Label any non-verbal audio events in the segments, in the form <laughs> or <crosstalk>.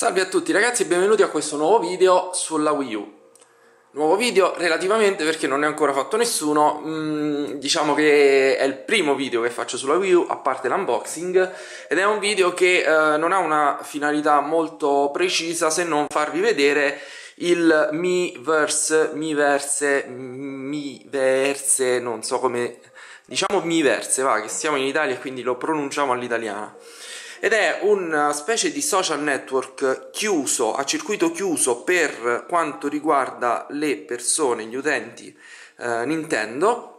Salve a tutti ragazzi e benvenuti a questo nuovo video sulla Wii U Nuovo video relativamente perché non ne ho ancora fatto nessuno mm, Diciamo che è il primo video che faccio sulla Wii U a parte l'unboxing Ed è un video che eh, non ha una finalità molto precisa se non farvi vedere il Miiverse, Miiverse, Miiverse, non so come... Diciamo Miiverse, va, che siamo in Italia e quindi lo pronunciamo all'italiana ed è una eh, specie di social network chiuso, a circuito chiuso per quanto riguarda le persone, gli utenti eh, Nintendo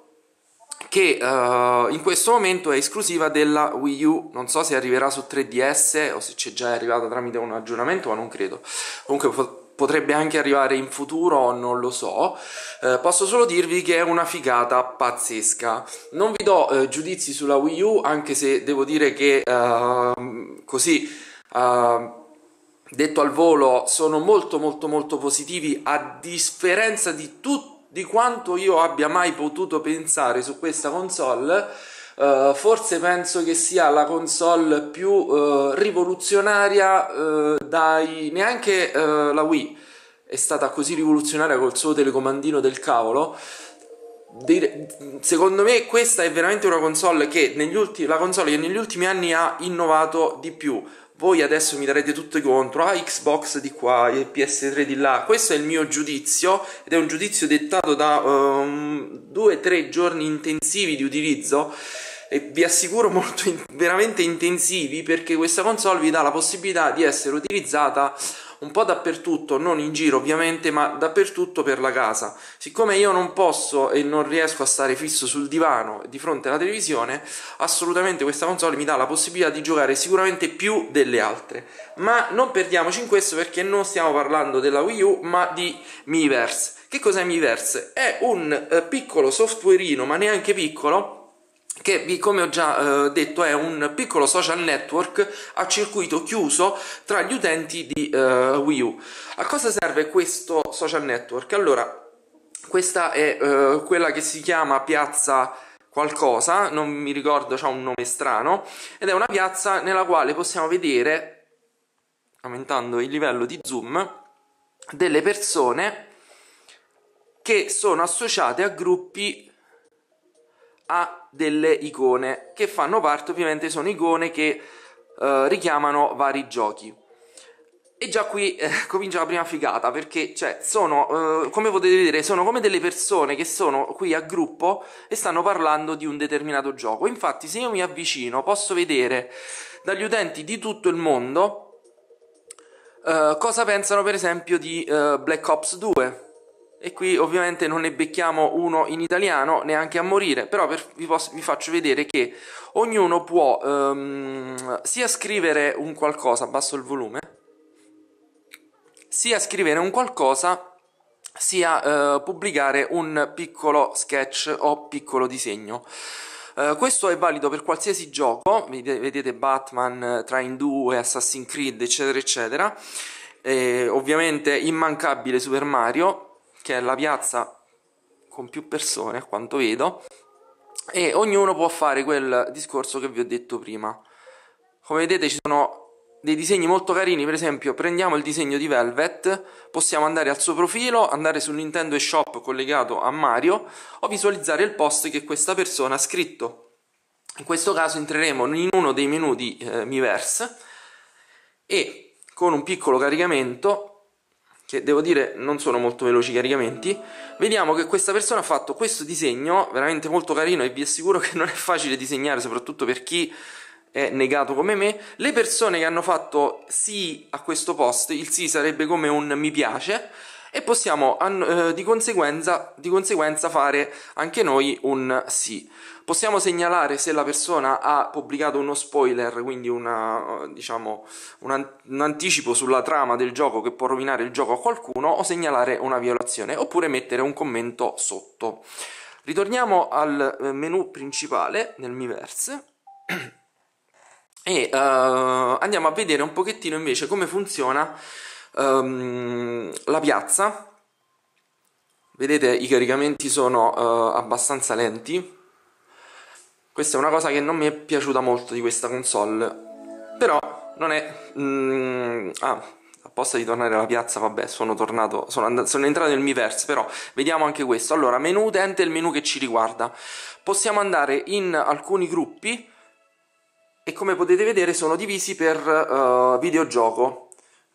che uh, in questo momento è esclusiva della Wii U, non so se arriverà su 3DS o se c'è già arrivata tramite un aggiornamento, ma non credo. Comunque pot potrebbe anche arrivare in futuro, non lo so. Uh, posso solo dirvi che è una figata pazzesca. Non vi do uh, giudizi sulla Wii U, anche se devo dire che ehm, così uh, detto al volo sono molto molto molto positivi a differenza di, tutto di quanto io abbia mai potuto pensare su questa console Uh, forse penso che sia la console più uh, rivoluzionaria uh, dai neanche la Wii è stata così rivoluzionaria col suo telecomandino del cavolo secondo me questa è veramente una console che negli ultimi, la console che negli ultimi anni ha innovato di più voi adesso mi darete tutto contro, ah Xbox di qua, e PS3 di là, questo è il mio giudizio ed è un giudizio dettato da um, due o tre giorni intensivi di utilizzo e vi assicuro <laughs> molto in veramente intensivi perché questa console vi dà la possibilità di essere utilizzata un po' dappertutto, non in giro ovviamente, ma dappertutto per la casa. Siccome io non posso e non riesco a stare fisso sul divano di fronte alla televisione, assolutamente questa console mi dà la possibilità di giocare sicuramente più delle altre. Ma non perdiamoci in questo perché non stiamo parlando della Wii U, ma di Miiverse. Che cos'è Miiverse? È un eh, piccolo softwareino, ma neanche piccolo, che come ho già eh, detto è un piccolo social network a circuito chiuso tra gli utenti di eh, Wii U. A cosa serve questo social network? Allora, questa è eh, quella che si chiama piazza qualcosa, non mi ricordo, c'ha un nome strano, ed è una piazza nella quale possiamo vedere, aumentando il livello di zoom, delle persone che sono associate a gruppi ha delle icone che fanno parte, ovviamente sono icone che eh, richiamano vari giochi. E già qui eh, <laughs> comincia la prima figata, perché cioè, sono, eh, come potete vedere, sono come delle persone che sono qui a gruppo e stanno parlando di un determinato gioco. Infatti, se io mi avvicino, posso vedere dagli utenti di tutto il mondo eh, cosa pensano, per esempio, di eh, Black Ops 2, e qui ovviamente non ne becchiamo uno in italiano neanche a morire, però per, vi, posso, vi, faccio vedere che ognuno può ehm, sia scrivere un qualcosa, abbasso il volume, sia scrivere un qualcosa, sia eh, pubblicare un piccolo sketch o piccolo disegno. Uh, questo è valido per qualsiasi gioco, vedete Batman, eh, Train 2, Assassin's Creed, eccetera, eccetera. E, eh, ovviamente immancabile Super Mario, che è la piazza con più persone a quanto vedo e ognuno può fare quel discorso che vi ho detto prima come vedete ci sono dei disegni molto carini per esempio prendiamo il disegno di Velvet possiamo andare al suo profilo andare su Nintendo eShop collegato a Mario o visualizzare il post che questa persona ha scritto in questo caso entreremo in uno dei menu di eh, Miiverse e con un piccolo caricamento che devo dire non sono molto veloci i caricamenti, vediamo che questa persona ha fatto questo disegno, veramente molto carino e vi assicuro che non è facile disegnare, soprattutto per chi è negato come me. Le persone che hanno fatto sì a questo post, il sì sarebbe come un mi piace, e possiamo eh, di, conseguenza, di conseguenza fare anche noi un sì. Possiamo segnalare se la persona ha pubblicato uno spoiler, quindi una, diciamo, un, un, anticipo sulla trama del gioco che può rovinare il gioco a qualcuno o segnalare una violazione, oppure mettere un commento sotto. Ritorniamo al eh, menu principale nel Miiverse e uh, andiamo a vedere un pochettino invece come funziona um, la piazza vedete i caricamenti sono uh, abbastanza lenti questa è una cosa che non mi è piaciuta molto di questa console però non è mm, ah apposta di tornare alla piazza vabbè sono tornato sono, sono entrato nel miverse però vediamo anche questo allora menu utente è il menu che ci riguarda possiamo andare in alcuni gruppi e come potete vedere sono divisi per uh, videogioco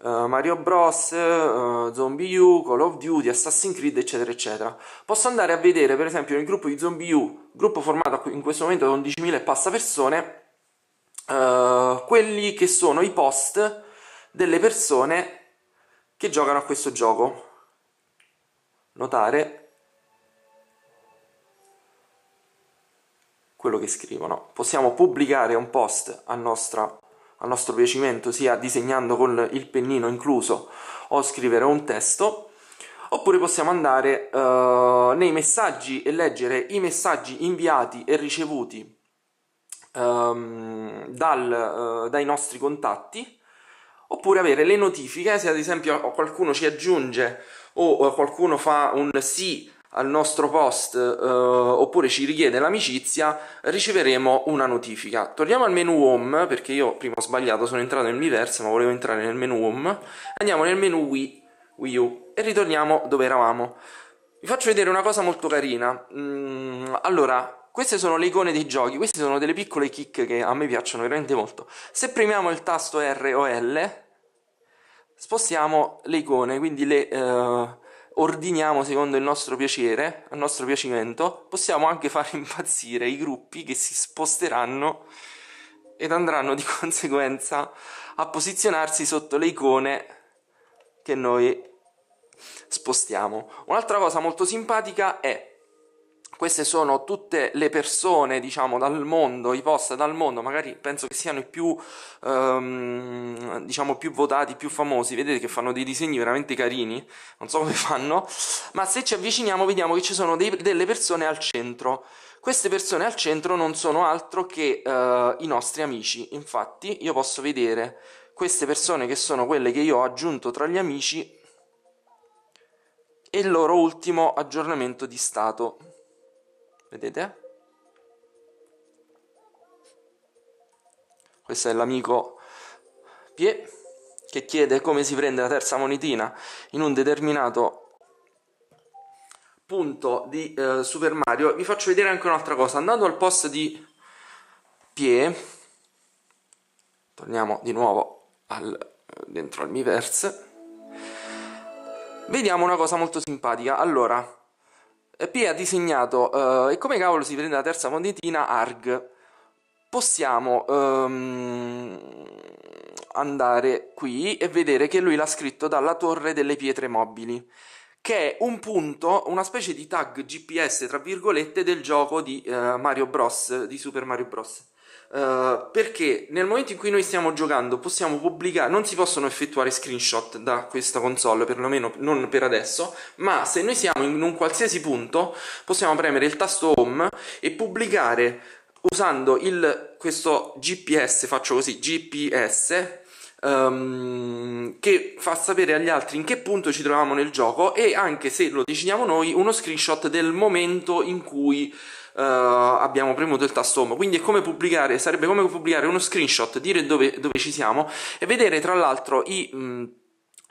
eh, Mario Bros, uh, Zombie U, Call of Duty, Assassin's Creed, eccetera, eccetera. Posso andare a vedere, per esempio, nel gruppo di Zombie U, gruppo formato in questo momento da 11.000 e passa persone, uh, quelli che sono i post delle persone che giocano a questo gioco. Notare quello che scrivono. Possiamo pubblicare un post a nostra a nostro piacimento, sia disegnando con il pennino incluso o scrivere un testo, oppure possiamo andare eh, nei messaggi e leggere i messaggi inviati e ricevuti ehm, dal, eh, dai nostri contatti, oppure avere le notifiche se ad esempio qualcuno ci aggiunge o eh, qualcuno fa un sì al nostro post eh, oppure ci richiede l'amicizia, riceveremo una notifica. Torniamo al menu home, perché io prima ho sbagliato, sono entrato nel miverse, ma volevo entrare nel menu home. Andiamo nel menu Wii, Wii U e ritorniamo dove eravamo. Vi faccio vedere una cosa molto carina. Mm, allora, queste sono le icone dei giochi, queste sono delle piccole kick che a me piacciono veramente molto. Se premiamo il tasto R o L, spostiamo le icone, quindi le, eh, ordiniamo secondo il nostro piacere, a nostro piacimento, possiamo anche far <laughs> impazzire i gruppi che si sposteranno ed andranno di <laughs> conseguenza a posizionarsi sotto le icone che noi spostiamo. Un'altra cosa molto simpatica è queste sono tutte le persone, diciamo, dal mondo, i post dal mondo, magari penso che siano i più, ehm, diciamo, più votati, più famosi, vedete che fanno dei disegni veramente carini, non so come <laughs> fanno, ma se ci avviciniamo vediamo che ci sono dei, delle persone al centro. Queste persone al centro non sono altro che eh, i nostri amici, infatti io posso vedere queste persone che sono quelle che io ho aggiunto tra gli amici e il loro ultimo aggiornamento di stato. Vedete? Questo è l'amico Pie che chiede come si prende la terza monetina in un determinato punto di eh, Super Mario. Vi faccio vedere anche un'altra cosa. Andando al post di Pie, torniamo di nuovo al, eh, dentro al Miiverse, vediamo una cosa molto simpatica. Allora, eh, P ha disegnato, eh, e come cavolo si prende la terza fonditina, ARG. Possiamo ehm, andare qui e vedere che lui l'ha scritto dalla torre delle pietre mobili, che è un punto, una specie di tag GPS, tra virgolette, del gioco di eh, Mario Bros, di Super Mario Bros. Eh, perché nel momento in cui noi stiamo giocando possiamo pubblicare, non si possono effettuare screenshot da questa console, perlomeno non per adesso, ma se noi siamo in un qualsiasi punto possiamo premere il tasto home e pubblicare usando il, questo GPS, faccio così, GPS, um, ehm, che fa sapere agli altri in che punto ci troviamo nel gioco e anche se lo decidiamo noi uno screenshot del momento in cui uh, abbiamo premuto il tasto home quindi è come pubblicare sarebbe come pubblicare uno screenshot dire dove, dove ci siamo e vedere tra l'altro i mh, mm, eh,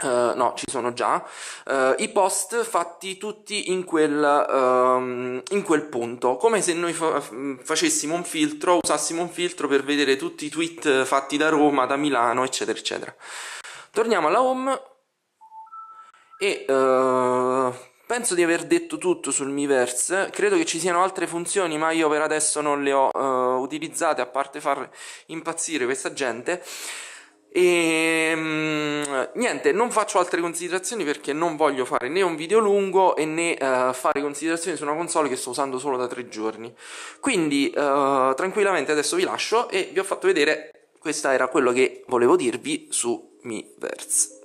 Uh, no, ci sono già, uh, i post fatti tutti in quel, uh, in quel punto, come se noi fa mm, facessimo un filtro, usassimo un filtro per vedere tutti i tweet fatti da Roma, da Milano, eccetera, eccetera. Torniamo alla home e Penso di aver detto tutto sul Miiverse, credo che ci siano altre funzioni ma io per adesso non le ho uh, utilizzate a parte far impazzire questa gente. E ehm, mh, niente, non faccio altre considerazioni perché non voglio fare né un video lungo né uh, fare considerazioni su una console che sto usando solo da tre giorni. Quindi uh, tranquillamente adesso vi lascio e vi ho fatto vedere, questo era quello che volevo dirvi su Miiverse.